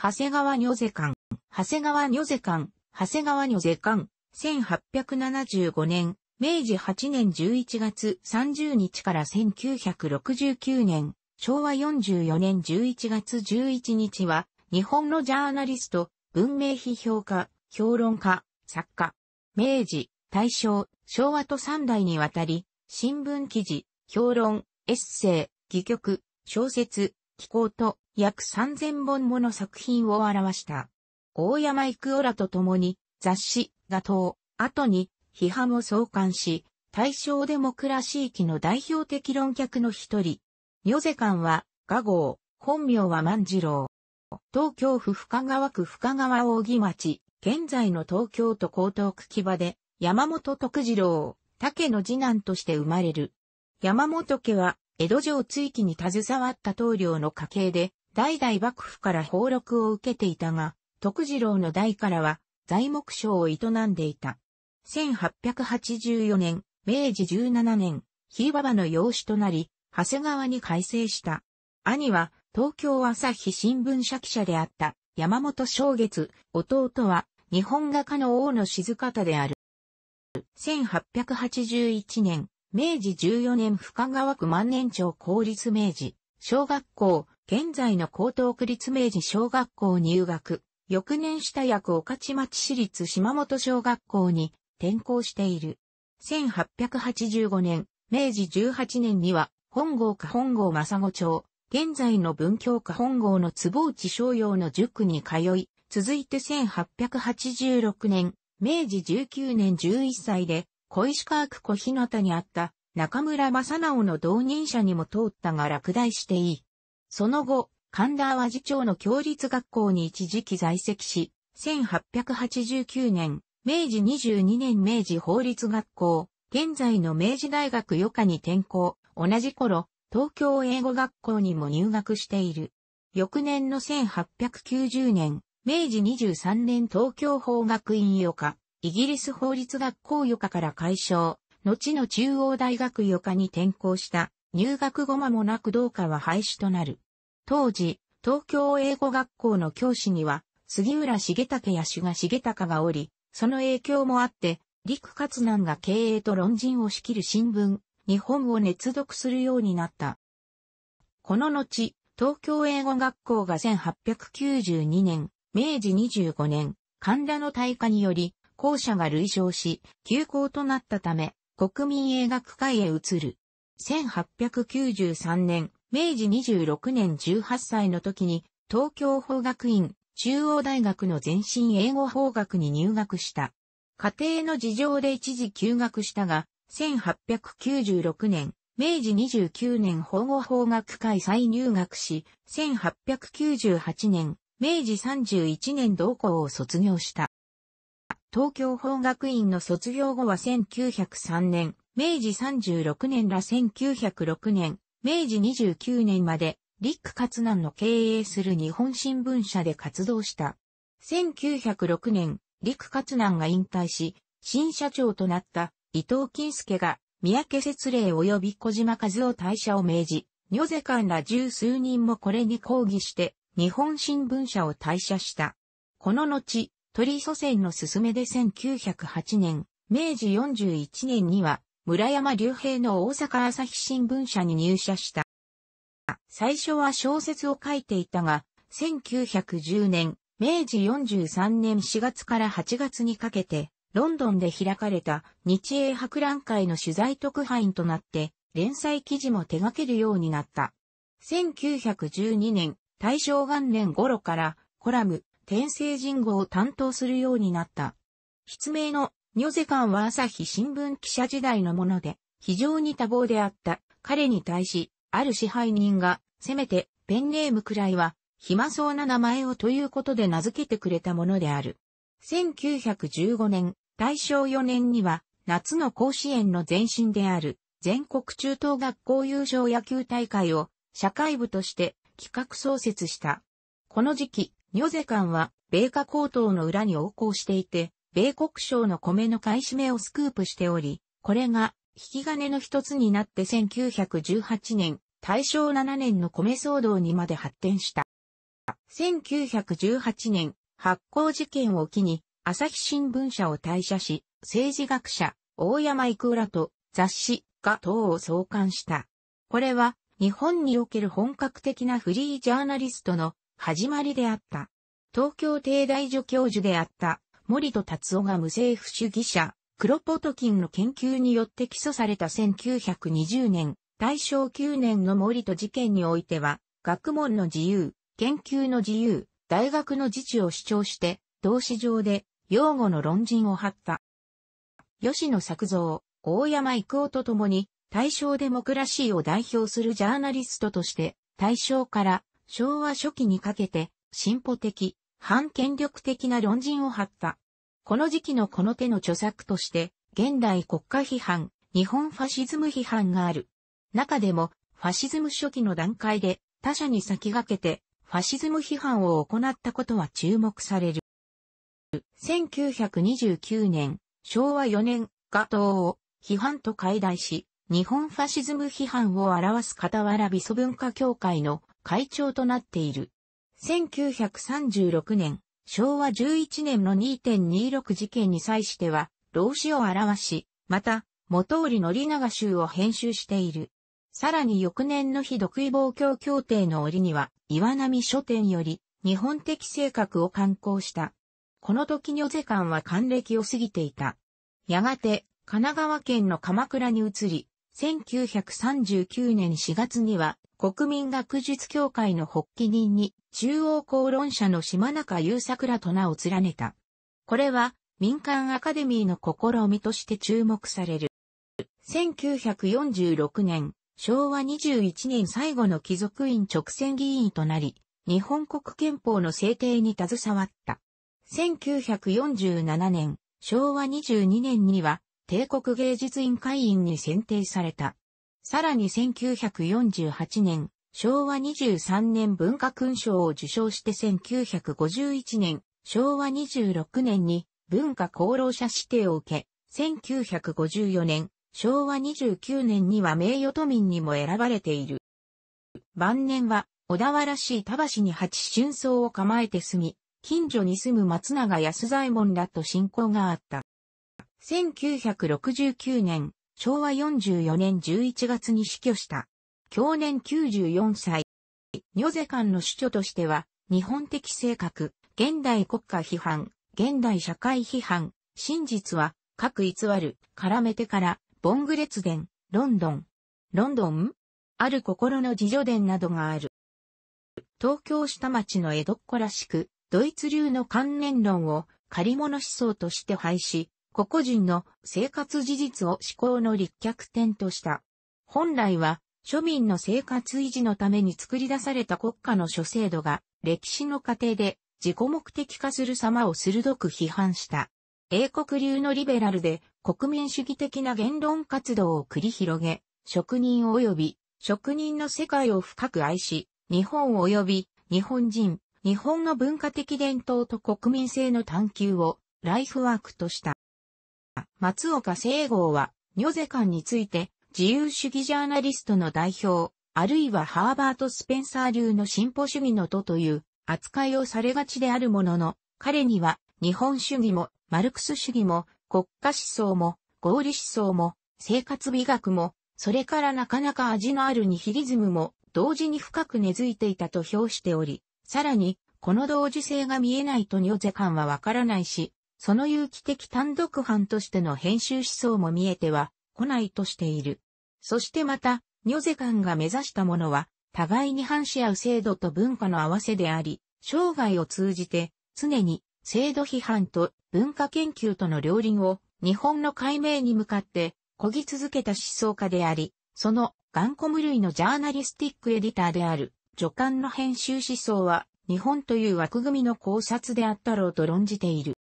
長谷川女世館、長谷川女世館、長谷川女世館、1875年、明治8年11月30日から1969年、昭和44年11月11日は、日本のジャーナリスト、文明批評家、評論家、作家、明治、大正、昭和と3代にわたり、新聞記事、評論、エッセイ、戯曲、小説、気候と約3000本もの作品を表した。大山育夫らと共に雑誌、画党、後に批判を創刊し、大正デモクラシー期の代表的論客の一人。女世館は、画号、本名は万次郎。東京府深川区深川大木町、現在の東京都江東区木場で、山本徳次郎、竹の次男として生まれる。山本家は、江戸城追記に携わった棟梁の家系で、代々幕府から俸禄を受けていたが、徳次郎の代からは、材木商を営んでいた。1884年、明治17年、ひいばばの養子となり、長谷川に改正した。兄は、東京朝日新聞社記者であった山本正月、弟は日本画家の王の静方である。1881年、明治14年深川区万年町公立明治小学校、現在の高等区立明治小学校入学、翌年下役御徒町市立島本小学校に転校している。1885年、明治18年には本郷か本郷正子町、現在の文教か本郷の坪内商用の塾に通い、続いて1886年、明治19年11歳で小石川区小日向にあった中村正直の同任者にも通ったが落第していい。その後、神田和次町の共立学校に一時期在籍し、1889年、明治22年明治法律学校、現在の明治大学余科に転校、同じ頃、東京英語学校にも入学している。翌年の1890年、明治23年東京法学院余科、イギリス法律学校余科から解消、後の中央大学余科に転校した、入学後間もなく同科は廃止となる。当時、東京英語学校の教師には、杉浦重武や主賀重隆がおり、その影響もあって、陸勝南が経営と論人を仕切る新聞、日本を熱読するようになった。この後、東京英語学校が1892年、明治25年、神田の大化により、校舎が累乗し、休校となったため、国民映画会へ移る。1893年、明治26年18歳の時に、東京法学院、中央大学の前身英語法学に入学した。家庭の事情で一時休学したが、1896年、明治29年保護法学会再入学し、1898年、明治31年同校を卒業した。東京法学院の卒業後は1903年、明治36年ら1906年、明治29年まで、リック・カツナンの経営する日本新聞社で活動した。1906年、リック・カツナンが引退し、新社長となった伊藤金介が、三宅節令及び小島和夫退社を命じ、女世間ら十数人もこれに抗議して、日本新聞社を退社した。この後、鳥祖先の勧めで1908年、明治41年には、村山隆平の大阪朝日新聞社に入社した。最初は小説を書いていたが、1910年、明治43年4月から8月にかけて、ロンドンで開かれた日英博覧会の取材特派員となって、連載記事も手掛けるようになった。1912年、大正元年頃から、コラム、天聖人語を担当するようになった。筆名のニョゼカンは朝日新聞記者時代のもので、非常に多忙であった彼に対し、ある支配人が、せめてペンネームくらいは、暇そうな名前をということで名付けてくれたものである。1915年、大正4年には、夏の甲子園の前身である、全国中等学校優勝野球大会を、社会部として企画創設した。この時期、ニゼカンは、米価高騰の裏に横行していて、米国省の米の買い占めをスクープしており、これが、引き金の一つになって1918年、大正7年の米騒動にまで発展した。1918年、発行事件を機に、朝日新聞社を退社し、政治学者、大山育浦と雑誌、が党を創刊した。これは、日本における本格的なフリージャーナリストの始まりであった。東京帝大助教授であった森戸達夫が無政府主義者、クロポトキンの研究によって起訴された1920年、大正9年の森戸事件においては、学問の自由、研究の自由、大学の自治を主張して、同市上で擁護の論陣を張った。吉野作造、大山郁夫と共に、大正デモクラシーを代表するジャーナリストとして、大正から昭和初期にかけて、進歩的、反権力的な論人を張った。この時期のこの手の著作として、現代国家批判、日本ファシズム批判がある。中でも、ファシズム初期の段階で、他者に先駆けて、ファシズム批判を行ったことは注目される。1929年、昭和4年、画頭を批判と解題し、日本ファシズム批判を表す傍ら美ソ文化協会の会長となっている。1936年、昭和11年の2.26事件に際しては、老子を表し、また、元織宣長州を編集している。さらに翌年の非独位防郷協定の折には、岩波書店より、日本的性格を刊行した。この時女世間は還暦を過ぎていた。やがて、神奈川県の鎌倉に移り、1939年4月には国民学術協会の発起人に中央公論者の島中優作らと名を連ねた。これは民間アカデミーの試みとして注目される。1946年、昭和21年最後の貴族院直選議員となり、日本国憲法の制定に携わった。1947年、昭和22年には帝国芸術院会員に選定された。さらに1948年、昭和23年文化勲章を受章して1951年、昭和26年に文化功労者指定を受け、1954年、昭和29年には名誉都民にも選ばれている。晩年は小田原市田橋に八春草を構えて住み、近所に住む松永安左衛門らと親交があった。1969年、昭和44年11月に死去した。去年94歳。女ゼ館の主著としては、日本的性格、現代国家批判、現代社会批判、真実は、各偽る、絡めてから、ボング列伝、ロンドン。ロンドンある心の自助伝などがある。東京下町の江戸っ子らしく、ドイツ流の観念論を借り物思想として廃止、個々人の生活事実を思考の立脚点とした。本来は、庶民の生活維持のために作り出された国家の諸制度が、歴史の過程で自己目的化する様を鋭く批判した。英国流のリベラルで国民主義的な言論活動を繰り広げ、職人及び職人の世界を深く愛し、日本及び日本人、日本の文化的伝統と国民性の探求をライフワークとした。松岡聖郷は、ニョゼ館について、自由主義ジャーナリストの代表、あるいはハーバート・スペンサー流の進歩主義のとという扱いをされがちであるものの、彼には日本主義もマルクス主義も国家思想も合理思想も生活美学も、それからなかなか味のあるニヒリズムも同時に深く根付いていたと評しており、さらにこの同時性が見えないとニョゼ感はわからないし、その有機的単独犯としての編集思想も見えては来ないとしている。そしてまた、ニョゼカンが目指したものは、互いに反し合う制度と文化の合わせであり、生涯を通じて、常に制度批判と文化研究との両輪を日本の解明に向かって漕ぎ続けた思想家であり、その頑固無類のジャーナリスティックエディターである助監の編集思想は日本という枠組みの考察であったろうと論じている。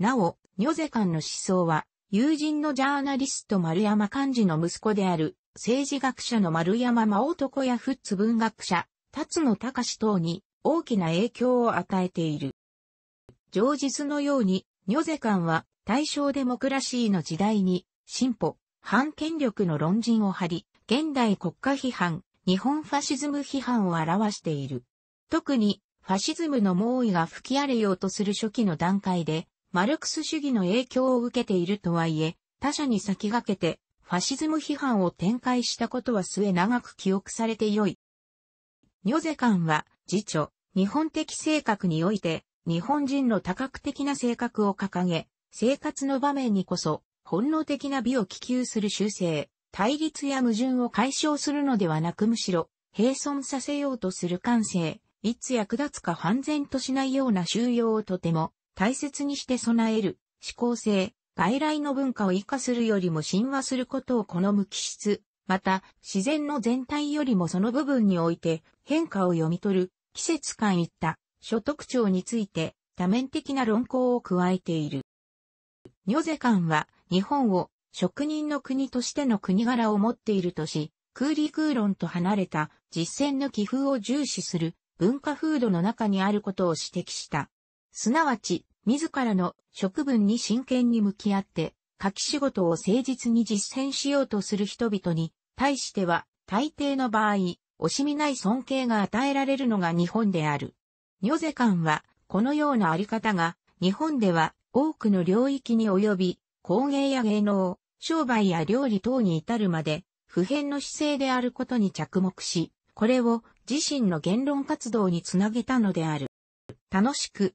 なお、ニゼカンの思想は、友人のジャーナリスト丸山幹事の息子である、政治学者の丸山真男やフッツ文学者、辰野隆等に大きな影響を与えている。上実のように、ニゼカンは大正デモクラシーの時代に進歩、反権力の論陣を張り、現代国家批判、日本ファシズム批判を表している。特に、ファシズムの猛威が吹き荒れようとする初期の段階で、マルクス主義の影響を受けているとはいえ、他者に先駆けて、ファシズム批判を展開したことは末長く記憶されて良い。ニョゼカンは、自著、日本的性格において、日本人の多角的な性格を掲げ、生活の場面にこそ、本能的な美を希求する修正、対立や矛盾を解消するのではなくむしろ、並存させようとする感性、いつ役立つか判然としないような収容をとても、大切にして備える、思考性、外来の文化を活かするよりも神話することを好む気質、また自然の全体よりもその部分において変化を読み取る、季節感いった所得庁について多面的な論考を加えている。ニョゼ館は日本を職人の国としての国柄を持っているとし、空理空論と離れた実践の寄付を重視する文化風土の中にあることを指摘した。すなわち、自らの職分に真剣に向き合って、書き仕事を誠実に実践しようとする人々に、対しては、大抵の場合、惜しみない尊敬が与えられるのが日本である。ニョゼンは、このようなあり方が、日本では多くの領域に及び、工芸や芸能、商売や料理等に至るまで、普遍の姿勢であることに着目し、これを自身の言論活動につなげたのである。楽しく、